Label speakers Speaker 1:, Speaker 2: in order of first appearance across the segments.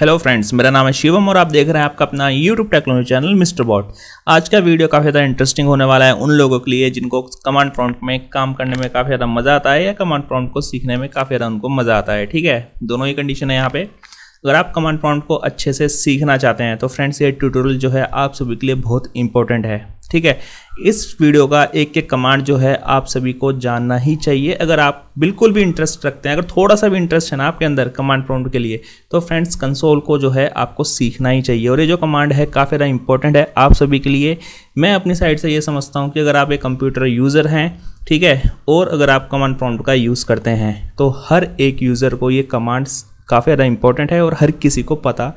Speaker 1: hello friends मेरा नाम है शिवम और आप देख रहे हैं आपका अपना YouTube technology channel Mister Bot आज का वीडियो काफ़ी ज़्यादा इंटरेस्टिंग होने वाला है उन लोगों के लिए जिनको कमांड प्रॉम्प्ट में काम करने में काफ़ी ज़्यादा मज़ा आता है या कमांड प्रॉम्प्ट को सीखने में काफ़ी ज़्यादा उनको मज़ा आता है ठीक है दोनों ही कंडीशन है यहाँ पर अगर आप कमांड प्रॉम्प्ट को अच्छे से सीखना चाहते हैं तो फ्रेंड्स ये ट्यूटोरियल जो है आप सभी के लिए बहुत इंपॉर्टेंट है ठीक है इस वीडियो का एक एक कमांड जो है आप सभी को जानना ही चाहिए अगर आप बिल्कुल भी इंटरेस्ट रखते हैं अगर थोड़ा सा भी इंटरेस्ट है ना आपके अंदर कमांड प्रॉम्प्ट के लिए तो फ्रेंड्स कंसोल को जो है आपको सीखना ही चाहिए और ये जो कमांड है काफ़ी ज़्यादा इंपॉर्टेंट है आप सभी के लिए मैं अपनी साइड से ये समझता हूँ कि अगर आप एक कंप्यूटर यूज़र हैं ठीक है और अगर आप कमांड प्रॉम्प्ट का यूज़ करते हैं तो हर एक यूज़र को ये कमांड्स काफ़ी ज़्यादा इंपॉर्टेंट है और हर किसी को पता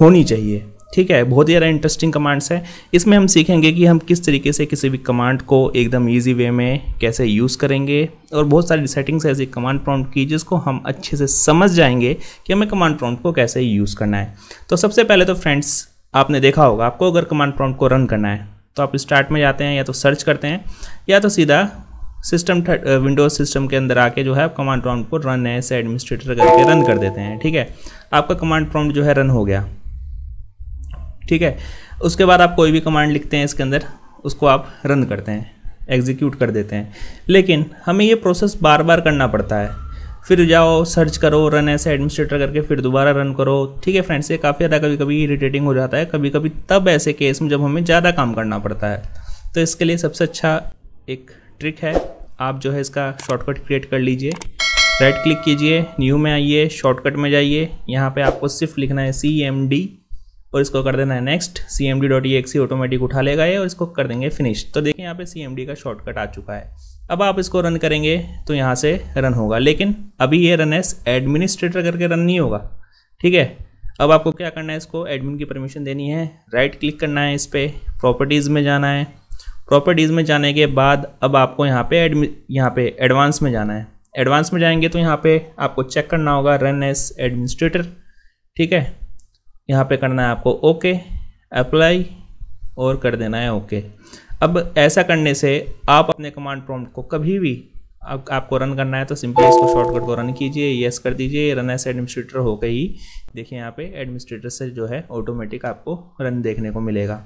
Speaker 1: होनी चाहिए ठीक है बहुत ही ज़्यादा इंटरेस्टिंग कमांड्स है इसमें हम सीखेंगे कि हम किस तरीके से किसी भी कमांड को एकदम ईजी वे में कैसे यूज़ करेंगे और बहुत सारी सेटिंग्स ऐसी कमांड प्रॉम्प्ट की जिसको हम अच्छे से समझ जाएंगे कि हमें कमांड प्रॉम्प्ट को कैसे यूज़ करना है तो सबसे पहले तो फ्रेंड्स आपने देखा होगा आपको अगर कमांड प्रॉम्प्ट को रन करना है तो आप स्टार्ट में जाते हैं या तो सर्च करते हैं या तो सीधा सिस्टम विंडोज सिस्टम के अंदर आके जो है आप कमांड प्रॉम्प्ट को रन है से एडमिनिस्ट्रेटर करके रन कर देते हैं ठीक है आपका कमांड प्रॉम्प्ट जो है रन हो गया ठीक है उसके बाद आप कोई भी कमांड लिखते हैं इसके अंदर उसको आप रन करते हैं एग्जीक्यूट कर देते हैं लेकिन हमें ये प्रोसेस बार बार करना पड़ता है फिर जाओ सर्च करो रन ऐसे एडमिनिस्ट्रेटर करके फिर दोबारा रन करो ठीक है फ्रेंड्स ये काफ़ी ज़्यादा कभी कभी इरीटेटिंग हो जाता है कभी कभी तब ऐसे केस में जब हमें ज़्यादा काम करना पड़ता है तो इसके लिए सबसे अच्छा एक ट्रिक है आप जो है इसका शॉर्टकट क्रिएट कर लीजिए राइट क्लिक कीजिए न्यू में आइए शॉर्टकट में जाइए यहाँ पर आपको सिर्फ लिखना है सी एम डी और इसको कर देना है next C M D dot E X E automatic उठा लेगा ये और इसको कर देंगे फिनिश तो देखिए यहाँ पे सी एम डी का शॉर्टकट आ चुका है अब आप इसको रन करेंगे तो यहाँ से रन होगा लेकिन अभी ये रन एस एडमिनिस्ट्रेटर करके रन नहीं होगा ठीक है अब आपको क्या करना है इसको एडमिन की परमिशन देनी है राइट क्लिक करना है इस पर प्रॉपर्टीज़ में जाना है प्रॉपर्टीज़ में जाने के बाद अब आपको यहाँ पे एडमि यहाँ पे एडवांस में जाना है एडवांस में जाएंगे तो यहाँ पे आपको चेक करना होगा रन एस एडमिनिस्ट्रेटर ठीक है यहाँ पे करना है आपको ओके अप्लाई और कर देना है ओके अब ऐसा करने से आप अपने कमांड प्रॉम्प्ट को कभी भी अब आप, आपको रन करना है तो सिंपली इसको शॉर्टकट को रन कीजिए यस कर दीजिए रन एस एडमिनिस्ट्रेटर होकर ही देखिए यहाँ पे एडमिनिस्ट्रेटर से जो है ऑटोमेटिक आपको रन देखने को मिलेगा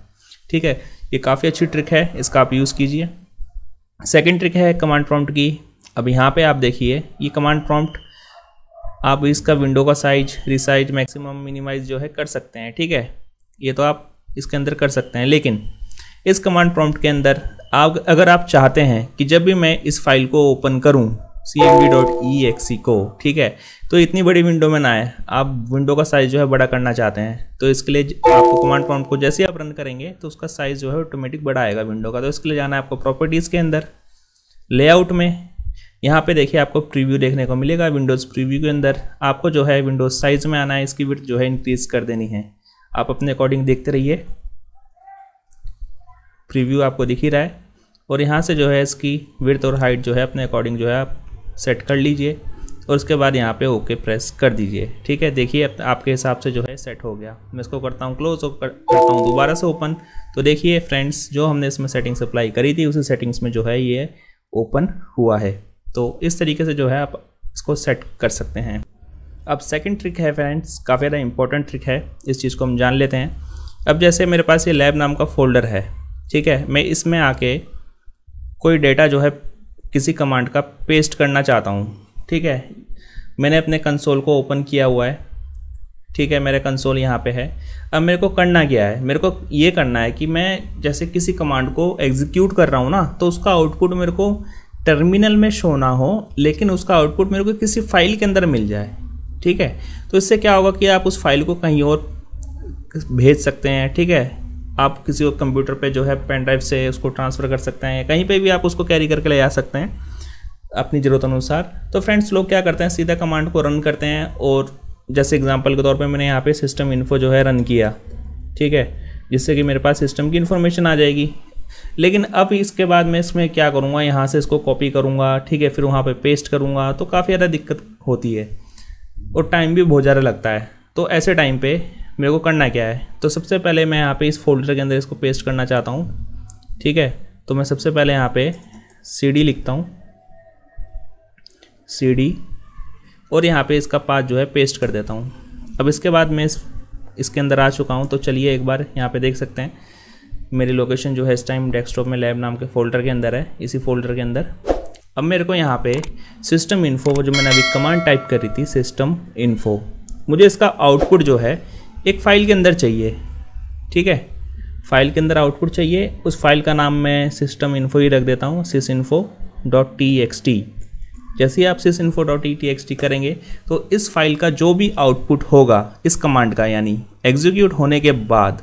Speaker 1: ठीक है ये काफ़ी अच्छी ट्रिक है इसका आप यूज़ कीजिए सेकेंड ट्रिक है कमांड प्रॉम्प्ट की अब यहाँ पे आप देखिए ये कमांड प्रॉम्प्ट आप इसका विंडो का साइज रिसाइज मैक्सिमम मिनिमाइज जो है कर सकते हैं ठीक है ये तो आप इसके अंदर कर सकते हैं लेकिन इस कमांड प्रॉम्प्ट के अंदर आप अगर आप चाहते हैं कि जब भी मैं इस फाइल को ओपन करूं cmd.exe को ठीक है तो इतनी बड़ी विंडो में ना आए आप विंडो का साइज़ जो है बड़ा करना चाहते हैं तो इसके लिए आपको कमांड प्रॉम्प्ट को जैसे आप रन करेंगे तो उसका साइज़ जो है ऑटोमेटिक बड़ा आएगा विंडो का तो इसके लिए जाना है आपको प्रॉपर्टीज़ के अंदर लेआउट में यहाँ पे देखिए आपको प्रीव्यू देखने को मिलेगा विंडोज़ प्रीव्यू के अंदर आपको जो है विंडोज़ साइज़ में आना है इसकी विथ जो है इंक्रीज़ कर देनी है आप अपने अकॉर्डिंग देखते रहिए प्रीव्यू आपको दिख ही रहा है और यहाँ से जो है इसकी विर्थ और हाइट जो है अपने अकॉर्डिंग जो है आप सेट कर लीजिए और उसके बाद यहाँ पे ओके प्रेस कर दीजिए ठीक है देखिए आपके हिसाब से जो है सेट हो गया मैं इसको करता हूँ क्लोज और करता हूँ दोबारा से ओपन तो देखिए फ्रेंड्स जो हमने इसमें सेटिंग्स अप्लाई करी थी उसी सेटिंग्स में जो है ये ओपन हुआ है तो इस तरीके से जो है आप इसको सेट कर सकते हैं अब सेकंड ट्रिक है फ्रेंड्स काफ़ी ज़्यादा इंपॉर्टेंट ट्रिक है इस चीज़ को हम जान लेते हैं अब जैसे मेरे पास ये लैब नाम का फोल्डर है ठीक है मैं इसमें आके कोई डेटा जो है किसी कमांड का पेस्ट करना चाहता हूँ ठीक है मैंने अपने कंसोल को ओपन किया हुआ है ठीक है मेरे कंसोल यहाँ पे है अब मेरे को करना क्या है मेरे को ये करना है कि मैं जैसे किसी कमांड को एग्जीक्यूट कर रहा हूँ ना तो उसका आउटपुट मेरे को टर्मिनल में शो ना हो लेकिन उसका आउटपुट मेरे को किसी फाइल के अंदर मिल जाए ठीक है तो इससे क्या होगा कि आप उस फाइल को कहीं और भेज सकते हैं ठीक है आप किसी और कंप्यूटर पे जो है पेन ड्राइव से उसको ट्रांसफ़र कर सकते हैं कहीं पे भी आप उसको कैरी करके ले जा सकते हैं अपनी ज़रूरत अनुसार तो फ्रेंड्स लोग क्या करते हैं सीधा कमांड को रन करते हैं और जैसे एग्जांपल के तौर पे मैंने यहाँ पे सिस्टम इन्फो जो है रन किया ठीक है जिससे कि मेरे पास सिस्टम की इन्फॉर्मेशन आ जाएगी लेकिन अब इसके बाद मैं इसमें क्या करूँगा यहाँ से इसको कॉपी करूँगा ठीक है फिर वहाँ पे पेस्ट करूँगा तो काफ़ी ज़्यादा दिक्कत होती है और टाइम भी बहुत ज़्यादा लगता है तो ऐसे टाइम पे मेरे को करना क्या है तो सबसे पहले मैं यहाँ पे इस फोल्डर के अंदर इसको पेस्ट करना चाहता हूँ ठीक है तो मैं सबसे पहले यहाँ पे सी लिखता हूँ सी और यहाँ पे इसका पाथ जो है पेस्ट कर देता हूँ अब इसके बाद मैं इस इसके अंदर आ चुका हूँ तो चलिए एक बार यहाँ पे देख सकते हैं मेरी लोकेशन जो है इस टाइम डेस्कटॉप में लैब नाम के फोल्डर के अंदर है इसी फोल्डर के अंदर अब मेरे को यहाँ पे सिस्टम इन्फो जो मैंने अभी कमांड टाइप करी थी सिस्टम इन्फो मुझे इसका आउटपुट जो है एक फ़ाइल के अंदर चाहिए ठीक है फाइल के अंदर आउटपुट चाहिए उस फाइल का नाम मैं सिस्टम इन्फो ही रख देता हूँ sys info dot T X T जैसे ही आप sys info dot T X T करेंगे तो इस फाइल का जो भी आउटपुट होगा इस कमांड का यानी एग्जीक्यूट होने के बाद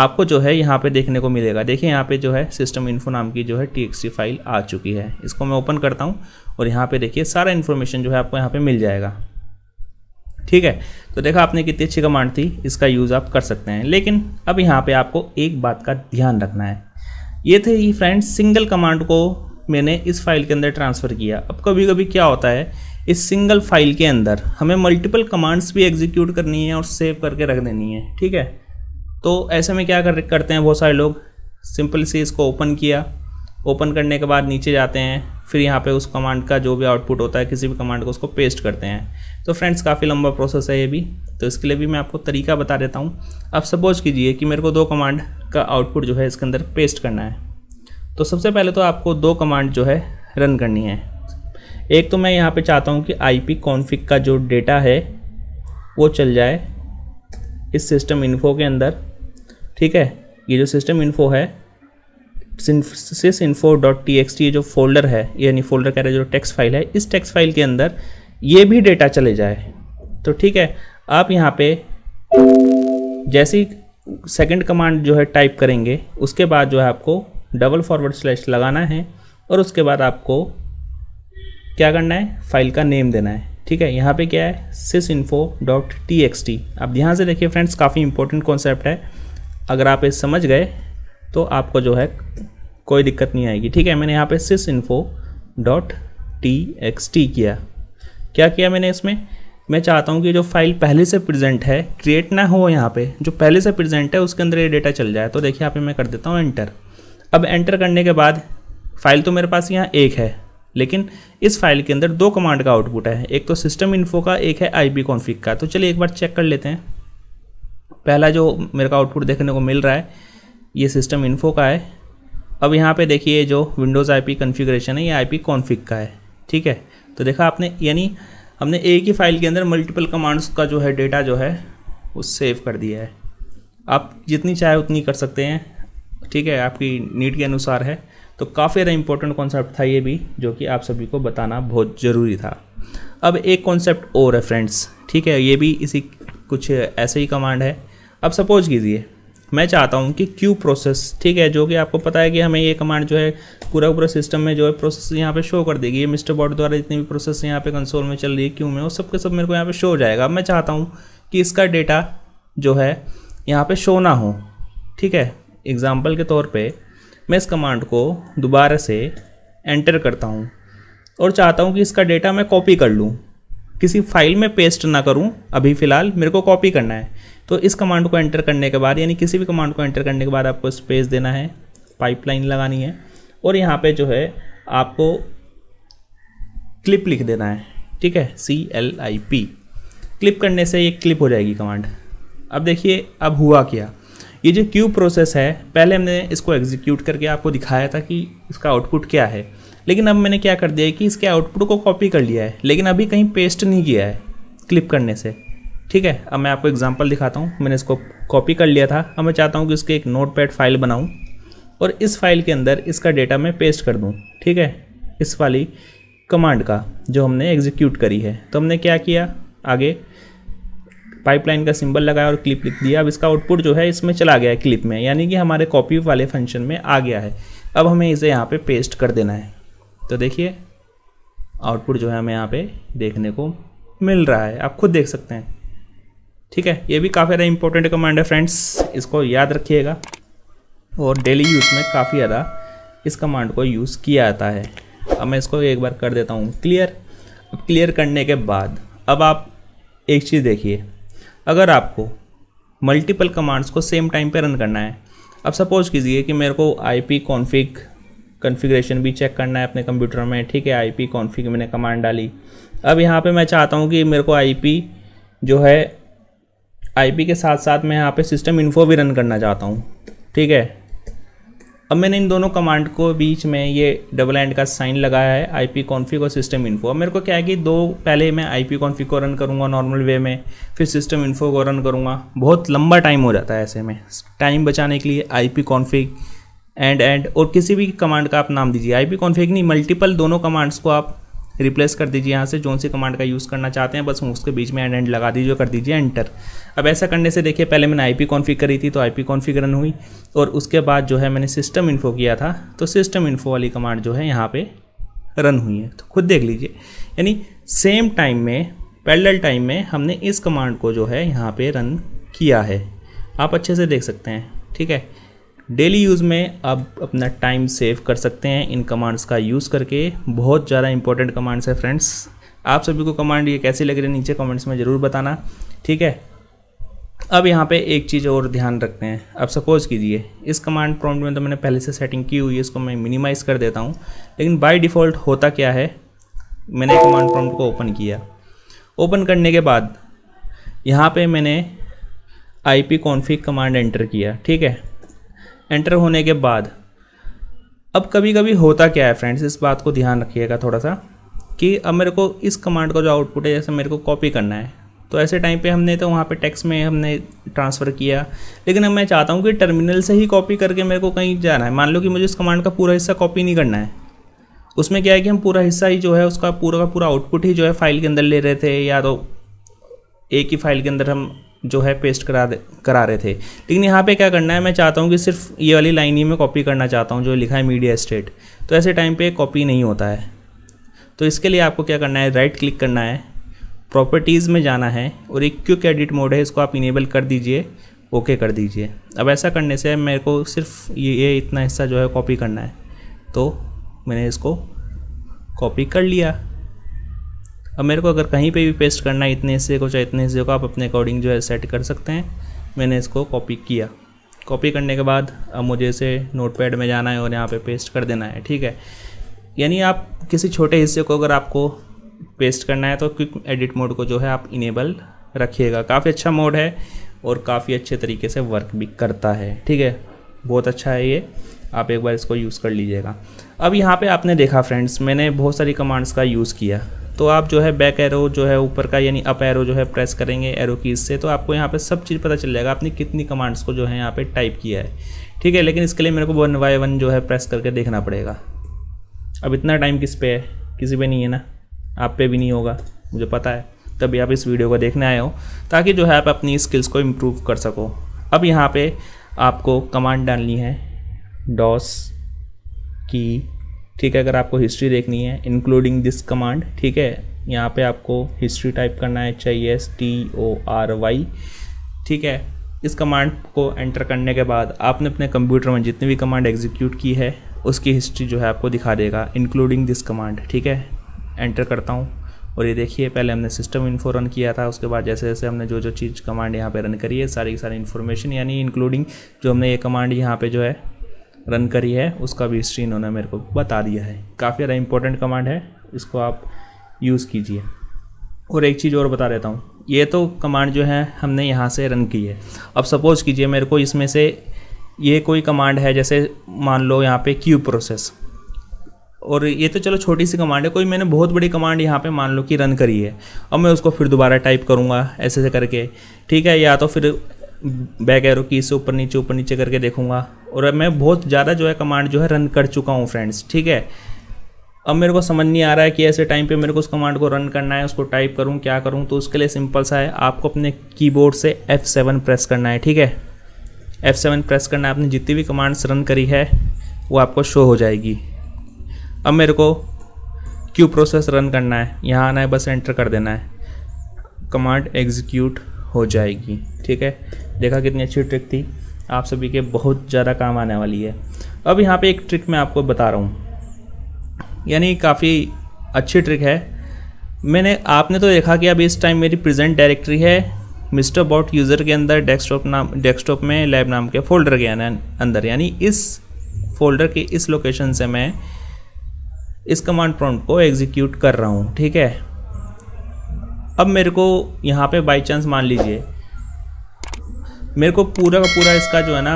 Speaker 1: आपको जो है यहाँ पे देखने को मिलेगा देखिए यहाँ पे जो है सिस्टम इन्फो नाम की जो है टी फाइल आ चुकी है इसको मैं ओपन करता हूँ और यहाँ पे देखिए सारा इन्फॉर्मेशन जो है आपको यहाँ पे मिल जाएगा ठीक है तो देखा आपने कितनी अच्छी कमांड थी इसका यूज़ आप कर सकते हैं लेकिन अब यहाँ पर आपको एक बात का ध्यान रखना है ये थे ही फ्रेंड्स सिंगल कमांड को मैंने इस फाइल के अंदर ट्रांसफ़र किया अब कभी कभी क्या होता है इस सिंगल फाइल के अंदर हमें मल्टीपल कमांड्स भी एग्जीक्यूट करनी है और सेव करके रख देनी है ठीक है तो ऐसे में क्या कर करते हैं बहुत सारे लोग सिंपल से इसको ओपन किया ओपन करने के बाद नीचे जाते हैं फिर यहाँ पे उस कमांड का जो भी आउटपुट होता है किसी भी कमांड को उसको पेस्ट करते हैं तो फ्रेंड्स काफ़ी लंबा प्रोसेस है ये भी तो इसके लिए भी मैं आपको तरीका बता देता हूँ अब सपोज़ कीजिए कि मेरे को दो कमांड का आउटपुट जो है इसके अंदर पेस्ट करना है तो सबसे पहले तो आपको दो कमांड जो है रन करनी है एक तो मैं यहाँ पर चाहता हूँ कि आई पी कॉन्फ़िग का जो डेटा है वो चल जाए इस सिस्टम इन्फो के अंदर ठीक है ये जो सिस्टम इन्फो है sys info dot T X T जो फोल्डर है यानी फोल्डर कह रहे हैं जो टेक्स्ट फाइल है इस टेक्स्ट फाइल के अंदर ये भी डेटा चले जाए तो ठीक है आप यहाँ पे जैसी सेकंड कमांड जो है टाइप करेंगे उसके बाद जो है आपको डबल फॉरवर्ड स्लैश लगाना है और उसके बाद आपको क्या करना है फाइल का नेम देना है ठीक है यहाँ पे क्या है sys info dot T X T आप ध्यान से देखिए फ्रेंड्स काफ़ी इंपॉर्टेंट कॉन्सेप्ट है अगर आप ये समझ गए तो आपको जो है कोई दिक्कत नहीं आएगी ठीक है मैंने यहाँ पे sys info dot T X T किया क्या किया मैंने इसमें मैं चाहता हूँ कि जो फाइल पहले से प्रेजेंट है क्रिएट ना हो यहाँ पे जो पहले से प्रेजेंट है उसके अंदर ये डेटा चल जाए तो देखिए यहाँ पे मैं कर देता हूँ एंटर अब एंटर करने के बाद फाइल तो मेरे पास यहाँ एक है लेकिन इस फाइल के अंदर दो कमांड का आउटपुट है एक तो सिस्टम इन्फो का एक है आई बी कॉन्फिक का तो चलिए एक बार चेक कर लेते हैं पहला जो मेरे का आउटपुट देखने को मिल रहा है ये सिस्टम इन्फो का है अब यहाँ पे देखिए जो विंडोज़ आईपी कॉन्फ़िगरेशन है ये आईपी कॉन्फ़िग का है ठीक है तो देखा आपने यानी हमने एक ही फाइल के अंदर मल्टीपल कमांड्स का जो है डेटा जो है वो सेव कर दिया है आप जितनी चाहे उतनी कर सकते हैं ठीक है आपकी नीड के अनुसार है तो काफ़ी ज़्यादा इंपॉर्टेंट कॉन्सेप्ट था ये भी जो कि आप सभी को बताना बहुत ज़रूरी था अब एक कॉन्सेप्ट और है फ्रेंड्स ठीक है ये भी इसी कुछ ऐसे ही कमांड है अब सपोज कीजिए मैं चाहता हूँ कि क्यू प्रोसेस ठीक है जो कि आपको पता है कि हमें ये कमांड जो है पूरा पूरा सिस्टम में जो है प्रोसेस यहाँ पे शो कर देगी ये मिस्टर बॉट द्वारा जितनी भी प्रोसेस यहाँ पे कंसोल में चल रही है क्यू में वो सब के सब मेरे को यहाँ पे शो हो जाएगा अब मैं चाहता हूँ कि इसका डेटा जो है यहाँ पर शो ना हो ठीक है एग्ज़ाम्पल के तौर पर मैं इस कमांड को दोबारा से एंटर करता हूँ और चाहता हूँ कि इसका डेटा मैं कॉपी कर लूँ किसी फाइल में पेस्ट ना करूं अभी फ़िलहाल मेरे को कॉपी करना है तो इस कमांड को एंटर करने के बाद यानी किसी भी कमांड को एंटर करने के बाद आपको स्पेस देना है पाइपलाइन लगानी है और यहाँ पे जो है आपको क्लिप लिख देना है ठीक है C L I P clip करने से ये क्लिप हो जाएगी कमांड अब देखिए अब हुआ क्या ये जो क्यू प्रोसेस है पहले हमने इसको एग्जीक्यूट करके आपको दिखाया था कि इसका आउटपुट क्या है लेकिन अब मैंने क्या कर दिया है कि इसके आउटपुट को कॉपी कर लिया है लेकिन अभी कहीं पेस्ट नहीं किया है क्लिप करने से ठीक है अब मैं आपको एग्जाम्पल दिखाता हूँ मैंने इसको कॉपी कर लिया था अब मैं चाहता हूँ कि इसके एक नोट पैड फाइल बनाऊँ और इस फाइल के अंदर इसका डेटा मैं पेस्ट कर दूँ ठीक है इस वाली कमांड का जो हमने एग्जीक्यूट करी है तो हमने क्या किया आगे पाइपलाइन का सिंबल लगाया और क्लिप लिख दिया अब इसका आउटपुट जो है इसमें चला गया है क्लिप में यानी कि हमारे कॉपी वाले फंक्शन में आ गया है अब हमें इसे यहाँ पे पेस्ट कर देना है तो देखिए आउटपुट जो है हमें यहाँ पे देखने को मिल रहा है आप खुद देख सकते हैं ठीक है ये भी काफ़ी ज़्यादा इंपॉर्टेंट कमांड है फ्रेंड्स इसको याद रखिएगा और डेली यूज़ में काफ़ी ज़्यादा इस कमांड को यूज़ किया जाता है अब मैं इसको एक बार कर देता हूँ क्लियर अब क्लियर करने के बाद अब आप एक चीज़ देखिए अगर आपको मल्टीपल कमांड्स को सेम टाइम पे रन करना है अब सपोज कीजिए कि मेरे को आई पी कॉन्फिक कन्फिग्रेशन भी चेक करना है अपने कंप्यूटर में ठीक है आई पी कॉन्फिग मैंने कमांड डाली अब यहाँ पे मैं चाहता हूँ कि मेरे को आई पी जो है आई पी के साथ साथ मैं यहाँ पे सिस्टम इन्फो भी रन करना चाहता हूँ ठीक है अब मैंने इन दोनों कमांड को बीच में ये डबल एंड का साइन लगाया है आई पी और सिस्टम इन्फो अब मेरे को क्या है कि दो पहले मैं आई पी को रन करूँगा नॉर्मल वे में फिर सिस्टम इन्फो को रन करूँगा बहुत लंबा टाइम हो जाता है ऐसे में टाइम बचाने के लिए आई पी एंड एंड और किसी भी कमांड का आप नाम दीजिए आई पी कॉन्फिग नहीं मल्टीपल दोनों कमांड्स को आप रिप्लेस कर दीजिए यहाँ से जौन सी कमांड का यूज़ करना चाहते हैं बस उसके बीच में एंड एंड लगा दीजिए कर दीजिए एंटर अब ऐसा करने से देखिए पहले मैंने आई पी कॉन्फिग करी थी तो आई पी कॉन्फिग रन हुई और उसके बाद जो है मैंने सिस्टम इन्फो किया था तो सिस्टम इन्फो वाली कमांड जो है यहाँ पर रन हुई है तो खुद देख लीजिए यानी सेम टाइम में पैरेलल टाइम में हमने इस कमांड को जो है यहाँ पे रन किया है आप अच्छे से देख सकते हैं ठीक है डेली यूज़ में आप अपना टाइम सेव कर सकते हैं इन कमांड्स का यूज़ करके बहुत ज़्यादा इंपॉर्टेंट कमांड्स है फ्रेंड्स आप सभी को कमांड ये कैसी लग रही है नीचे कमेंट्स में ज़रूर बताना ठीक है अब यहाँ पे एक चीज़ और ध्यान रखते हैं अब सपोज़ कीजिए इस कमांड प्रॉम्प्ट में तो मैंने पहले से सेटिंग की हुई है इसको मैं मिनिमाइज़ कर देता हूँ लेकिन बाय डिफ़ॉल्ट होता क्या है मैंने कमांड प्रॉम्प्ट को ओपन किया ओपन करने के बाद यहाँ पे मैंने I P config command enter किया ठीक है एंटर होने के बाद अब कभी कभी होता क्या है फ्रेंड्स इस बात को ध्यान रखिएगा थोड़ा सा कि अब मेरे को इस कमांड का जो आउटपुट है जैसे मेरे को कॉपी करना है तो ऐसे टाइम पे हमने तो वहाँ पे टेक्स्ट में हमने ट्रांसफ़र किया लेकिन अब मैं चाहता हूँ कि टर्मिनल से ही कॉपी करके मेरे को कहीं जाना है मान लो कि मुझे इस कमांड का पूरा हिस्सा कॉपी नहीं करना है उसमें क्या है कि हम पूरा हिस्सा ही जो है उसका पूरा का पूरा आउटपुट ही जो है फाइल के अंदर ले रहे थे या तो एक ही फाइल के अंदर हम जो है पेस्ट करा करा रहे थे लेकिन यहाँ पे क्या करना है मैं चाहता हूँ कि सिर्फ ये वाली लाइन ही मैं कॉपी करना चाहता हूँ जो लिखा है मीडिया स्टेट तो ऐसे टाइम पे कॉपी नहीं होता है तो इसके लिए आपको क्या करना है राइट क्लिक करना है प्रॉपर्टीज़ में जाना है और एक क्यूक एडिट मोड है इसको आप इनेबल कर दीजिए ओके कर दीजिए अब ऐसा करने से मेरे को सिर्फ ये, ये इतना हिस्सा जो है कॉपी करना है तो मैंने इसको कॉपी कर लिया अब मेरे को अगर कहीं पे भी पेस्ट करना है इतने हिस्से को चाहे इतने हिस्से को आप अपने अकॉर्डिंग जो है सेट कर सकते हैं मैंने इसको कॉपी किया कॉपी करने के बाद अब मुझे इसे नोटपैड में जाना है और यहाँ पे पेस्ट कर देना है ठीक है यानी आप किसी छोटे हिस्से को अगर आपको पेस्ट करना है तो क्विक एडिट मोड को जो है आप इनेबल रखिएगा काफ़ी अच्छा मोड है और काफ़ी अच्छे तरीके से वर्क भी करता है ठीक है बहुत अच्छा है ये आप एक बार इसको यूज़ कर लीजिएगा अब यहाँ पे आपने देखा फ्रेंड्स मैंने बहुत सारी कमांड्स का यूज़ किया तो आप जो है बैक एरो जो है ऊपर का यानी अप एरो जो है प्रेस करेंगे एरो कीज से तो आपको यहाँ पे सब चीज़ पता चल जाएगा आपने कितनी कमांड्स को जो है यहाँ पे टाइप किया है ठीक है लेकिन इसके लिए मेरे को वन बाई वन जो है प्रेस करके देखना पड़ेगा अब इतना टाइम किस पे है किसी पे नहीं है ना आप पे भी नहीं होगा मुझे पता है तभी आप इस वीडियो को देखने आए हो ताकि जो है आप अपनी स्किल्स को इम्प्रूव कर सको अब यहाँ पर आपको कमांड डालनी है डॉस की ठीक है अगर आपको हिस्ट्री देखनी है इंक्लूडिंग दिस कमांड ठीक है यहाँ पे आपको हिस्ट्री टाइप करना है H I S T O R Y ठीक है इस कमांड को एंटर करने के बाद आपने अपने कंप्यूटर में जितनी भी कमांड एग्जीक्यूट की है उसकी हिस्ट्री जो है आपको दिखा देगा इंक्लूडिंग दिस कमांड ठीक है एंटर करता हूँ और ये देखिए पहले हमने सिस्टम इन्फो रन किया था उसके बाद जैसे जैसे हमने जो जो चीज़ कमांड यहाँ पे रन करी है सारी की सारी इन्फॉर्मेशन यानी इंक्लूडिंग जो हमने ये कमांड यहाँ पे जो है रन करी है उसका भी हिस्ट्री इन्होंने मेरे को बता दिया है काफ़ी ज़्यादा इंपॉर्टेंट कमांड है इसको आप यूज़ कीजिए और एक चीज़ और बता देता हूँ ये तो कमांड जो है हमने यहाँ से रन की है अब सपोज़ कीजिए मेरे को इसमें से ये कोई कमांड है जैसे मान लो यहाँ पे क्यू प्रोसेस और ये तो चलो छोटी सी कमांड है कोई मैंने बहुत बड़ी कमांड यहाँ पे मान लो कि रन करी है अब मैं उसको फिर दोबारा टाइप करूँगा ऐसे ऐसे करके ठीक है या तो फिर बैक एरो की से ऊपर नीचे ऊपर नीचे करके देखूंगा और मैं बहुत ज़्यादा जो है कमांड जो है रन कर चुका हूँ फ्रेंड्स ठीक है अब मेरे को समझ नहीं आ रहा है कि ऐसे टाइम पे मेरे को उस कमांड को रन करना है उसको टाइप करूँ क्या करूँ तो उसके लिए सिंपल सा है आपको अपने कीबोर्ड से F7 प्रेस करना है ठीक है F7 प्रेस करना है आपने जितनी भी कमांड्स रन करी है वो आपको शो हो जाएगी अब मेरे को क्यू प्रोसेस रन करना है यहाँ आना है बस एंटर कर देना है कमांड एग्जीक्यूट हो जाएगी ठीक है देखा कितनी अच्छी ट्रिक थी आप सभी के बहुत ज़्यादा काम आने वाली है अब यहाँ पे एक ट्रिक मैं आपको बता रहा हूँ यानी काफ़ी अच्छी ट्रिक है मैंने आपने तो देखा कि अब इस टाइम मेरी प्रेजेंट डायरेक्टरी है मिस्टर बॉट यूज़र के अंदर डेस्कटॉप नाम डेस्कटॉप में लैब नाम के फोल्डर के अंदर यानी इस फोल्डर के इस लोकेशन से मैं इस कमांड प्रॉम्प्ट को एग्जीक्यूट कर रहा हूँ ठीक है अब मेरे को यहाँ पे बाई चांस मान लीजिए मेरे को पूरा का पूरा इसका जो है ना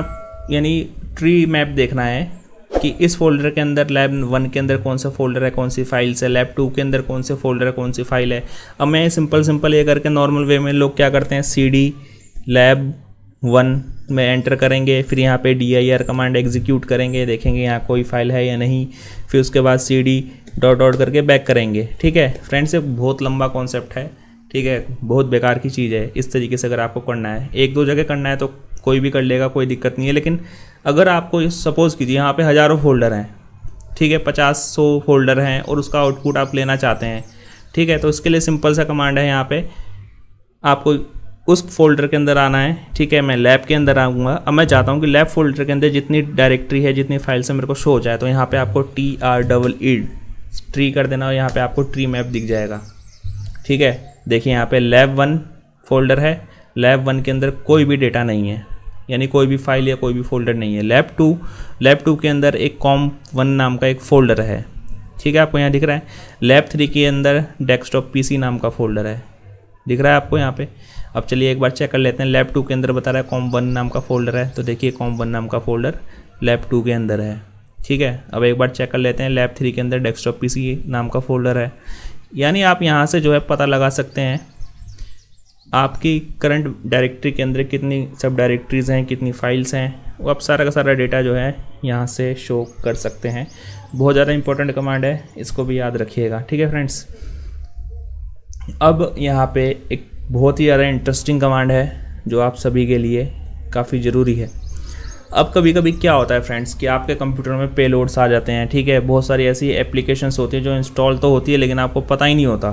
Speaker 1: यानी ट्री मैप देखना है कि इस फोल्डर के अंदर लैब वन के अंदर कौन सा फोल्डर है कौन सी फाइल्स है लैब टू के अंदर कौन से फोल्डर है कौन सी फाइल है अब मैं सिंपल सिंपल ये करके नॉर्मल वे में लोग क्या करते हैं सी डी लैब वन में एंटर करेंगे फिर यहाँ पे D I R command execute करेंगे देखेंगे यहाँ कोई फाइल है या नहीं फिर उसके बाद सी डी डॉट डॉट करके बैक करेंगे ठीक है फ्रेंड्स ये बहुत लंबा कॉन्सेप्ट है ठीक है बहुत बेकार की चीज़ है इस तरीके से अगर आपको करना है एक दो जगह करना है तो कोई भी कर लेगा कोई दिक्कत नहीं है लेकिन अगर आपको सपोज़ कीजिए यहाँ पे हज़ारों फोल्डर हैं ठीक है पचास सौ फोल्डर हैं और उसका आउटपुट आप लेना चाहते हैं ठीक है तो इसके लिए सिंपल सा कमांड है यहाँ पर आपको उस फोल्डर के अंदर आना है ठीक है मैं लैब के अंदर आऊँगा अब मैं चाहता हूँ कि लैब फोल्डर के अंदर जितनी डायरेक्ट्री है जितनी फाइल से मेरे को शो हो जाए तो यहाँ पर आपको T R double E tree कर देना और यहाँ पर आपको ट्री मैप दिख जाएगा ठीक है देखिए यहाँ पे लैब वन फोल्डर है लैब वन के अंदर कोई भी डेटा नहीं है यानी कोई भी फाइल या कोई भी फोल्डर नहीं है लैब टू लैब टू के अंदर एक कॉम वन नाम का एक फ़ोल्डर है ठीक है आपको यहाँ दिख रहा है लैब थ्री के अंदर डेस्कटॉप पी नाम का फोल्डर है दिख रहा है आपको यहाँ पे अब चलिए एक बार चेक कर लेते हैं लैब टू के अंदर बता रहा है कॉम वन नाम का फोल्डर है तो देखिए कॉम वन नाम का फोल्डर लैब टू के अंदर है ठीक है अब एक बार चेक कर लेते हैं लैब थ्री के अंदर डेस्कटॉप पीसी नाम का फोल्डर है यानी आप यहाँ से जो है पता लगा सकते हैं आपकी करंट डायरेक्टरी के अंदर कितनी सब डायरेक्टरीज़ हैं कितनी फाइल्स हैं वो आप सारा का सारा डेटा जो है यहाँ से शो कर सकते हैं बहुत ज़्यादा इंपॉर्टेंट कमांड है इसको भी याद रखिएगा ठीक है फ्रेंड्स अब यहाँ पे एक बहुत ही ज़्यादा इंटरेस्टिंग कमांड है जो आप सभी के लिए काफ़ी ज़रूरी है अब कभी कभी क्या होता है फ्रेंड्स कि आपके कंप्यूटर में पेलोड्स आ जाते हैं ठीक है बहुत सारी ऐसी एप्लीकेशंस होती हैं जो इंस्टॉल तो होती है लेकिन आपको पता ही नहीं होता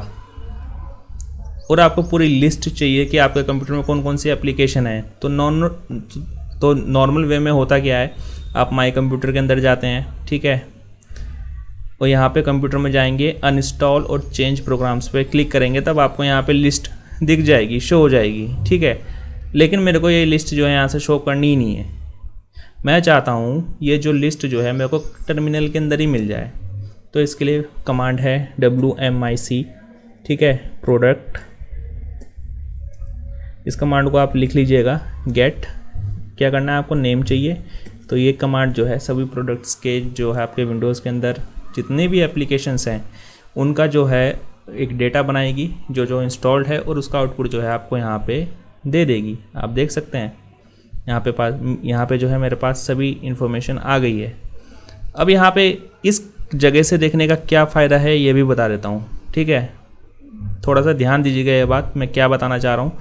Speaker 1: और आपको पूरी लिस्ट चाहिए कि आपके कंप्यूटर में कौन कौन सी एप्लीकेशन है तो नॉन तो नॉर्मल वे में होता क्या है आप माई कंप्यूटर के अंदर जाते हैं ठीक है और यहाँ पे कंप्यूटर में जाएंगे अनइंस्टॉल और चेंज प्रोग्राम्स पे क्लिक करेंगे तब आपको यहाँ पे लिस्ट दिख जाएगी शो हो जाएगी ठीक है लेकिन मेरे को ये लिस्ट जो है यहाँ से शो करनी ही नहीं है मैं चाहता हूँ ये जो लिस्ट जो है मेरे को टर्मिनल के अंदर ही मिल जाए तो इसके लिए कमांड है डब्ल्यू एम आई सी ठीक है प्रोडक्ट इस कमांड को आप लिख लीजिएगा गेट क्या करना है आपको नेम चाहिए तो ये कमांड जो है सभी प्रोडक्ट्स के जो है आपके विंडोज़ के अंदर जितने भी एप्लीकेशंस हैं उनका जो है एक डेटा बनाएगी जो जो इंस्टॉल्ड है और उसका आउटपुट जो है आपको यहाँ पे दे देगी आप देख सकते हैं यहाँ पे पास यहाँ पे जो है मेरे पास सभी इन्फॉर्मेशन आ गई है अब यहाँ पे इस जगह से देखने का क्या फ़ायदा है ये भी बता देता हूँ ठीक है थोड़ा सा ध्यान दीजिएगा ये बात मैं क्या बताना चाह रहा हूँ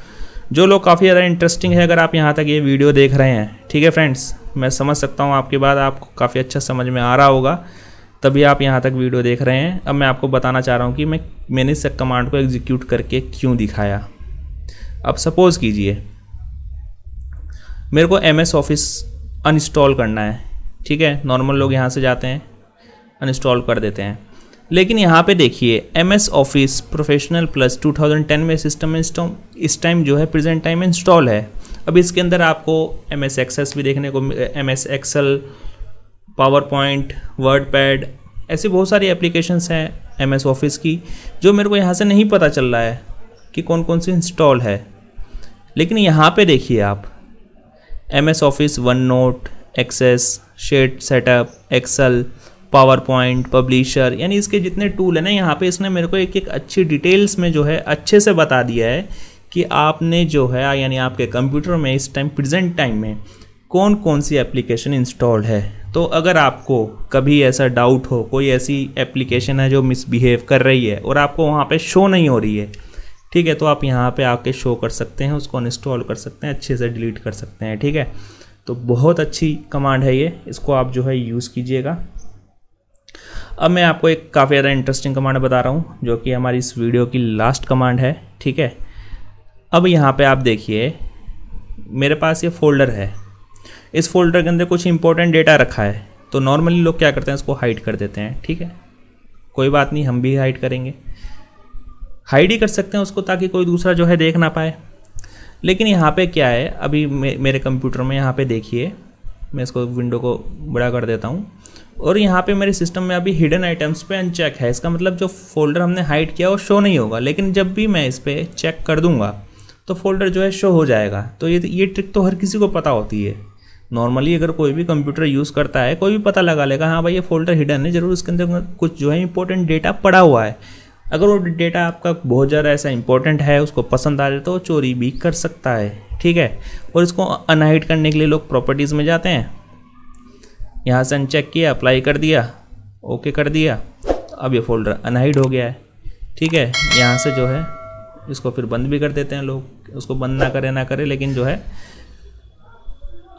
Speaker 1: जो लोग काफ़ी ज़्यादा इंटरेस्टिंग है अगर आप यहाँ तक ये वीडियो देख रहे हैं ठीक है फ्रेंड्स मैं समझ सकता हूँ आपके बाद आपको काफ़ी अच्छा समझ में आ रहा होगा तभी आप यहाँ तक वीडियो देख रहे हैं अब मैं आपको बताना चाह रहा हूँ कि मैं मैंने इस कमांड को एग्जीक्यूट करके क्यों दिखाया अब सपोज़ कीजिए मेरे को एम एस ऑफिस अनइंस्टॉल करना है ठीक है नॉर्मल लोग यहाँ से जाते हैं अनइंस्टॉल कर देते हैं लेकिन यहाँ पे देखिए M S Office Professional Plus 2010 में सिस्टम इस टाइम जो है प्रेजेंट टाइम में इंस्टॉल है अब इसके अंदर आपको एम एस एक्सेस भी देखने को M S Excel PowerPoint WordPad ऐसे बहुत सारी एप्लीकेशंस हैं एम एस ऑफिस की जो मेरे को यहाँ से नहीं पता चल रहा है कि कौन कौन सी इंस्टॉल है लेकिन यहाँ पे देखिए आप M S Office OneNote Access shared setup Excel PowerPoint Publisher यानी इसके जितने टूल हैं ना यहाँ पे इसने मेरे को एक एक अच्छी डिटेल्स में जो है अच्छे से बता दिया है कि आपने जो है यानी आपके कंप्यूटर में इस टाइम प्रेजेंट टाइम में कौन कौन सी एप्लीकेशन इंस्टॉल्ड है तो अगर आपको कभी ऐसा डाउट हो कोई ऐसी एप्लीकेशन है जो मिसबिहेव कर रही है और आपको वहाँ पर शो नहीं हो रही है ठीक है तो आप यहाँ पे आके शो कर सकते हैं उसको अनइंस्टॉल कर सकते हैं अच्छे से डिलीट कर सकते हैं ठीक है तो बहुत अच्छी कमांड है ये इसको आप जो है यूज़ कीजिएगा अब मैं आपको एक काफ़ी ज़्यादा इंटरेस्टिंग कमांड बता रहा हूँ जो कि हमारी इस वीडियो की लास्ट कमांड है ठीक है अब यहाँ पर आप देखिए मेरे पास ये फोल्डर है इस फोल्डर के अंदर कुछ इंपॉर्टेंट डेटा रखा है तो नॉर्मली लोग क्या करते हैं इसको हाइड कर देते हैं ठीक है कोई बात नहीं हम भी हाइड करेंगे हाइड ही कर सकते हैं उसको ताकि कोई दूसरा जो है देख ना पाए लेकिन यहाँ पे क्या है अभी मे, मेरे कंप्यूटर में यहाँ पे देखिए मैं इसको विंडो को बड़ा कर देता हूँ और यहाँ पे मेरे सिस्टम में अभी हिडन आइटम्स पे अनचेक है इसका मतलब जो फोल्डर हमने हाइड किया वो शो नहीं होगा लेकिन जब भी मैं इस पर चेक कर दूँगा तो फोल्डर जो है शो हो जाएगा तो ये ये ट्रिक तो हर किसी को पता होती है नॉर्मली अगर कोई भी कंप्यूटर यूज़ करता है कोई भी पता लगा लेगा हाँ भाई ये फोल्डर हिडन है ज़रूर उसके अंदर कुछ जो है इंपॉर्टेंट डेटा पड़ा हुआ है अगर वो डेटा आपका बहुत ज़्यादा ऐसा इंपॉर्टेंट है उसको पसंद आ जाए तो वो चोरी भी कर सकता है ठीक है और इसको अनहाइड करने के लिए लोग प्रॉपर्टीज़ में जाते हैं यहाँ से अनचेक किया अप्लाई कर दिया ओके कर दिया अब ये फोल्डर अनहाइड हो गया है ठीक है यहाँ से जो है इसको फिर बंद भी कर देते हैं लोग उसको बंद ना करें ना करें लेकिन जो है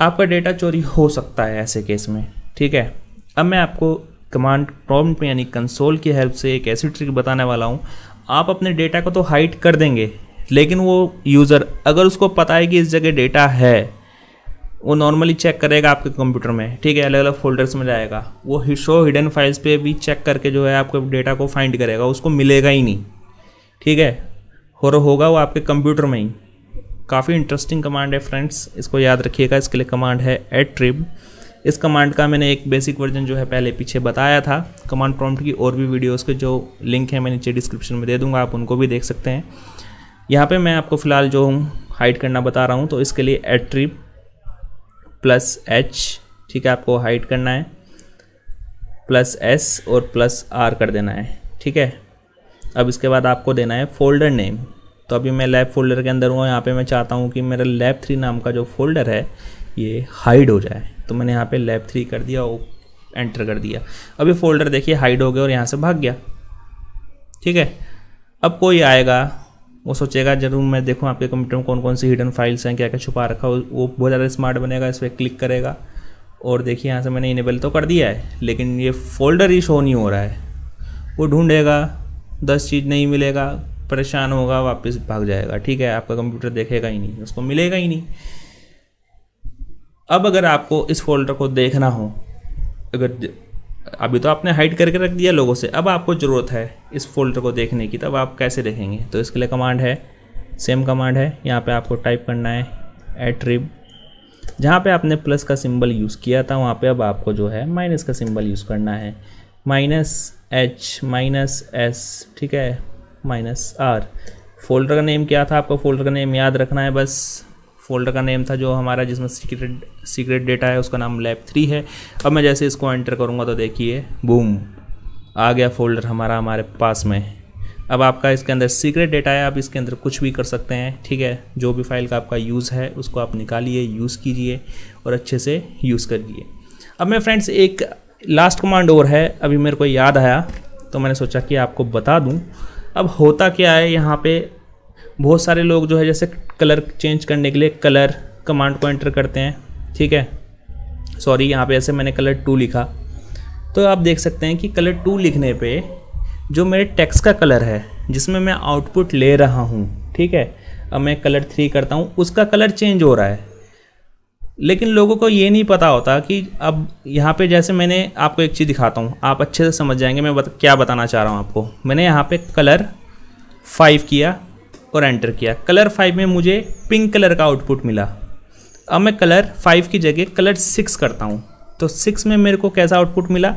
Speaker 1: आपका डेटा चोरी हो सकता है ऐसे केस में ठीक है अब मैं आपको कमांड प्रॉम्प्ट में यानी कंसोल की हेल्प से एक ऐसी ट्रिक बताने वाला हूँ आप अपने डेटा को तो हाइड कर देंगे लेकिन वो यूज़र अगर उसको पता है कि इस जगह डेटा है वो नॉर्मली चेक करेगा आपके कंप्यूटर में ठीक है अलग अलग फोल्डर्स में जाएगा वो हिशो हिडन फाइल्स पे भी चेक करके जो है आपके डेटा को फाइंड करेगा उसको मिलेगा ही नहीं ठीक है और होगा वो आपके कंप्यूटर में ही काफ़ी इंटरेस्टिंग कमांड है फ्रेंड्स इसको याद रखिएगा इसके लिए कमांड है एट ट्रिप इस कमांड का मैंने एक बेसिक वर्जन जो है पहले पीछे बताया था कमांड प्रॉम्प्ट की और भी वीडियोस के जो लिंक है मैं नीचे डिस्क्रिप्शन में दे दूंगा आप उनको भी देख सकते हैं यहाँ पे मैं आपको फ़िलहाल जो हूँ हाइड करना बता रहा हूँ तो इसके लिए एट्री प्लस एच ठीक है आपको हाइट करना है प्लस एस और प्लस आर कर देना है ठीक है अब इसके बाद आपको देना है फोल्डर नेम तो अभी मैं लैब फोल्डर के अंदर हूँ यहाँ पे मैं चाहता हूँ कि मेरा लैब थ्री नाम का जो फोल्डर है ये हाइड हो जाए तो मैंने यहाँ पे लैब थ्री कर दिया और एंटर कर दिया अब ये फोल्डर देखिए हाइड हो गया और यहाँ से भाग गया ठीक है अब कोई आएगा वो सोचेगा जरूर मैं देखूँ आपके कंप्यूटर में कौन कौन सी हिडन फाइल्स हैं क्या क्या छुपा रखा हो वो बहुत ज़्यादा स्मार्ट बनेगा इस पर क्लिक करेगा और देखिए यहाँ से मैंने इनेबल तो कर दिया है लेकिन ये फोल्डर ही शो नहीं हो रहा है वो ढूंढेगा दस चीज़ नहीं मिलेगा परेशान होगा वापस भाग जाएगा ठीक है आपका कंप्यूटर देखेगा ही नहीं उसको मिलेगा ही नहीं अब अगर आपको इस फोल्डर को देखना हो अगर अभी तो आपने हाइड करके रख दिया लोगों से अब आपको ज़रूरत है इस फोल्डर को देखने की तब आप कैसे देखेंगे तो इसके लिए कमांड है सेम कमांड है यहाँ पे आपको टाइप करना है एट रिब जहाँ पे आपने प्लस का सिंबल यूज़ किया था वहाँ पे अब आपको जो है माइनस का सिंबल यूज़ करना है माइनस एच माइनस एस ठीक है माइनस आर फोल्डर का नेम क्या था आपको फोल्डर का नेम याद रखना है बस फोल्डर का नेम था जो हमारा जिसमें सीक्रेट सीक्रेट डेटा है उसका नाम लैब थ्री है अब मैं जैसे इसको एंटर करूँगा तो देखिए बूम आ गया फोल्डर हमारा हमारे पास में अब आपका इसके अंदर सीक्रेट डेटा है आप इसके अंदर कुछ भी कर सकते हैं ठीक है जो भी फाइल का आपका यूज़ है उसको आप निकालिए यूज़ कीजिए और अच्छे से यूज़ करिए अब मैं फ्रेंड्स एक लास्ट कमांड और है अभी मेरे को याद आया तो मैंने सोचा कि आपको बता दूं अब होता क्या है यहाँ पे बहुत सारे लोग जो है जैसे कलर चेंज करने के लिए कलर कमांड को एंटर करते हैं ठीक है सॉरी यहाँ पे ऐसे मैंने कलर टू लिखा तो आप देख सकते हैं कि कलर टू लिखने पे जो मेरे टेक्स का कलर है जिसमें मैं आउटपुट ले रहा हूँ ठीक है अब मैं कलर थ्री करता हूँ उसका कलर चेंज हो रहा है लेकिन लोगों को ये नहीं पता होता कि अब यहाँ पे जैसे मैंने आपको एक चीज़ दिखाता हूँ आप अच्छे से समझ जाएंगे मैं बत, क्या बताना चाह रहा हूँ आपको मैंने यहाँ पे कलर फाइव किया और एंटर किया कलर फाइव में मुझे पिंक कलर का आउटपुट मिला अब मैं कलर फाइव की जगह कलर सिक्स करता हूँ तो सिक्स में मेरे को कैसा आउटपुट मिला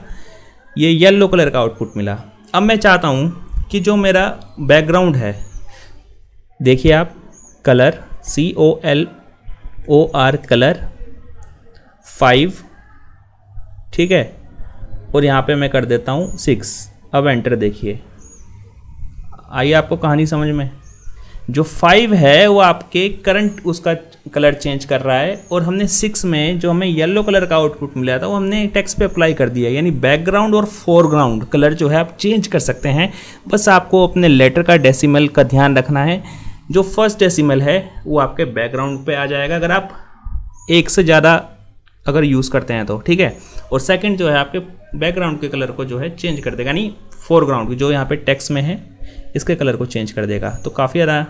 Speaker 1: ये येलो कलर का आउटपुट मिला अब मैं चाहता हूँ कि जो मेरा बैकग्राउंड है देखिए आप colour C O L O R colour five ठीक है और यहाँ पे मैं कर देता हूँ सिक्स अब एंटर देखिए आइए आपको कहानी समझ में जो फाइव है वो आपके करंट उसका कलर चेंज कर रहा है और हमने सिक्स में जो हमें येलो कलर का आउटपुट मिला था वो हमने टैक्स पे अप्लाई कर दिया यानी बैकग्राउंड और फोरग्राउंड कलर जो है आप चेंज कर सकते हैं बस आपको अपने लेटर का डेसिमल का ध्यान रखना है जो फर्स्ट डेसिमल है वो आपके बैकग्राउंड पे आ जाएगा अगर आप एक से ज़्यादा अगर यूज़ करते हैं तो ठीक है और सेकेंड जो है आपके बैकग्राउंड के कलर को जो है चेंज कर देगा यानी फोरग्राउंड जो यहाँ पर टैक्स में है इसके कलर को चेंज कर देगा तो काफ़ी ज़्यादा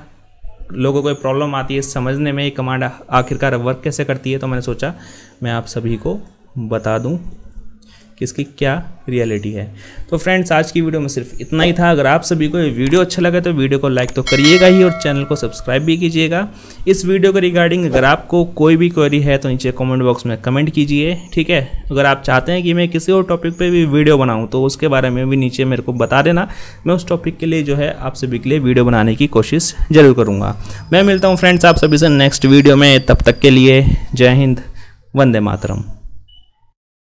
Speaker 1: लोगों को प्रॉब्लम आती है समझने में ये कमांड आखिरकार वर्क कैसे करती है तो मैंने सोचा मैं आप सभी को बता दूं कि इसकी क्या रियलिटी है तो फ्रेंड्स आज की वीडियो में सिर्फ इतना ही था अगर आप सभी को ये वीडियो अच्छा लगा तो वीडियो को लाइक तो करिएगा ही और चैनल को सब्सक्राइब भी कीजिएगा इस वीडियो के रिगार्डिंग अगर आपको कोई भी क्वेरी है तो नीचे कमेंट बॉक्स में कमेंट कीजिए ठीक है अगर आप चाहते हैं कि मैं किसी और टॉपिक पर भी वीडियो बनाऊँ तो उसके बारे में भी नीचे मेरे को बता देना मैं उस टॉपिक के लिए जो है आप सभी के लिए वीडियो बनाने की कोशिश जरूर करूँगा मैं मिलता हूँ फ्रेंड्स आप सभी से नेक्स्ट वीडियो में तब तक के लिए जय हिंद वंदे मातरम